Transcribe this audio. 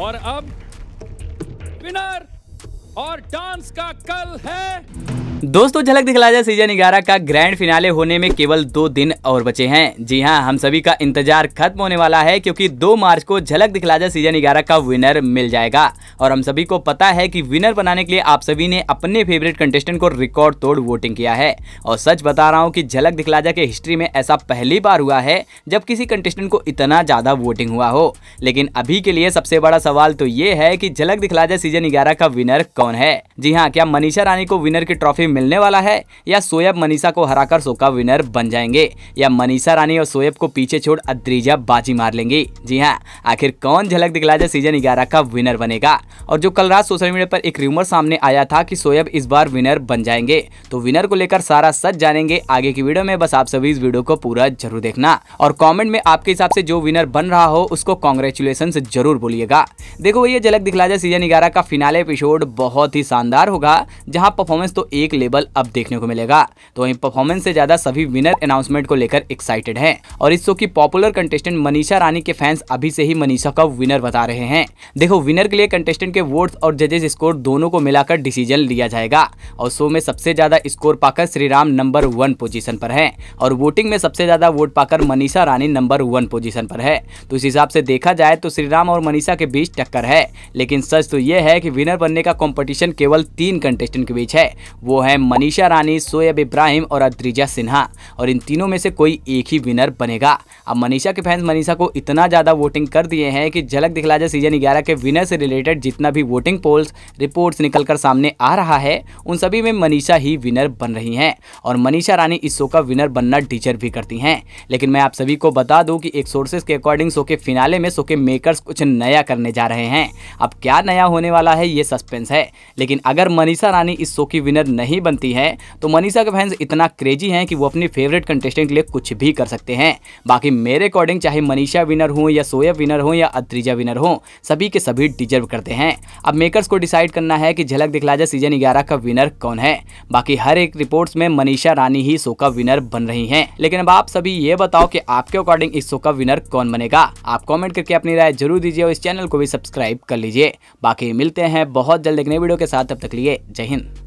और अब विनर और डांस का कल है दोस्तों झलक दिखला जाए सीजन ग्यारह का ग्रैंड फिनाले होने में केवल दो दिन और बचे हैं जी हाँ हम सभी का इंतजार खत्म होने वाला है क्योंकि 2 मार्च को झलक दिखला जाए सीजन ग्यारह का विनर मिल जाएगा और हम सभी को पता है कि विनर बनाने के लिए आप सभी ने अपने फेवरेट कंटेस्टेंट को रिकॉर्ड तोड़ वोटिंग किया है और सच बता रहा हूँ की झलक दिखला जाए के हिस्ट्री में ऐसा पहली बार हुआ है जब किसी कंटेस्टेंट को इतना ज्यादा वोटिंग हुआ हो लेकिन अभी के लिए सबसे बड़ा सवाल तो ये है की झलक दिखला जाए सीजन ग्यारह का विनर कौन है जी हाँ क्या मनीषा रानी को विनर की ट्रॉफी मिलने वाला है या सोएब मनीषा को हराकर शो का विनर बन जाएंगे या मनीषा रानी और सोएब को पीछे छोड़ अद्रीजा बाजी मार लेंगे जी हाँ आखिर कौन झलक दिखला जाए सीजन ग्यारह का विनर बनेगा और जो कल रात सोशल मीडिया पर एक रूमर सामने आया था कि सोएब इस बार विनर बन जाएंगे तो विनर को लेकर सारा सच जानेंगे आगे की वीडियो में बस आप सभी इस वीडियो को पूरा जरूर देखना और कॉमेंट में आपके हिसाब से जो विनर बन रहा हो उसको कॉन्ग्रेचुलेसन जरूर बोलिएगा देखो भैया झलक दिखला जाए सीजन ग्यारह का फिनाले एपिसोड बहुत ही शानदार होगा जहाँ परफॉर्मेंस तो एक लेवल अब देखने को मिलेगा तो वही परफॉर्मेंस से ज्यादा सभी विनर अनाउंसमेंट को लेकर एक्साइटेड हैं और इस शो की पॉपुलर कंटेस्टेंट मनीषा रानी के फैंस अभी से ही मनीषा का विनर बता रहे हैं देखो विनर के लिए कंटेस्टेंट के वोट और जजेस स्कोर दोनों को मिलाकर डिसीजन लिया जाएगा और शो में सबसे ज्यादा स्कोर पाकर श्रीराम नंबर वन पोजिशन पर है और वोटिंग में सबसे ज्यादा वोट पाकर Manisha Rani number one position पर है तो इस हिसाब से देखा जाए तो श्रीराम और मनीषा के बीच टक्कर है लेकिन सच तो यह है कि विनर बनने का कंपटीशन केवल तीन कंटेस्टेंट के बीच है वो है है मनीषा रानी सोएब इब्राहिम और अद्रिजा सिन्हा और इन तीनों में से कोई एक ही विनर बनेगा अब मनीषा के फैंस मनीषा को इतना ज़्यादा वोटिंग कर दिए हैं कि झलक दिखला जाए सीजन ग्यारह के विनर से रिलेटेड जितना भी वोटिंग पोल्स रिपोर्ट्स निकल कर सामने आ रहा है उन सभी में मनीषा ही विनर बन रही हैं और मनीषा रानी इस शो का विनर बनना टीचर भी करती हैं लेकिन मैं आप सभी को बता दूँ कि एक सोर्सेज के अकॉर्डिंग शो के फिनाले में शो के मेकर्स कुछ नया करने जा रहे हैं अब क्या नया होने वाला है ये सस्पेंस है लेकिन अगर मनीषा रानी इस शो की विनर नहीं नहीं बनती है तो मनीषा के फैंस इतना क्रेजी हैं कि वो अपनी फेवरेट कंटेस्टेंट के लिए कुछ भी कर सकते हैं बाकी मेरे अकॉर्डिंग चाहे मनीषा विनर हो या सोया विनर हो या अत्रिजा विनर हो सभी के सभी डिजर्व करते हैं अब मेकर्स को डिसाइड करना है कि झलक दिखला जा सीजन ग्यारह का विनर कौन है बाकी हर एक रिपोर्ट में मनीषा रानी ही शो का विनर बन रही है लेकिन अब आप सभी ये बताओ की आपके अकॉर्डिंग इस शो का विनर कौन बनेगा आप कॉमेंट करके अपनी राय जरूर दीजिए और इस चैनल को भी सब्सक्राइब कर लीजिए बाकी मिलते हैं बहुत जल्द एक नई वीडियो के साथ तब तक लिए जय हिंद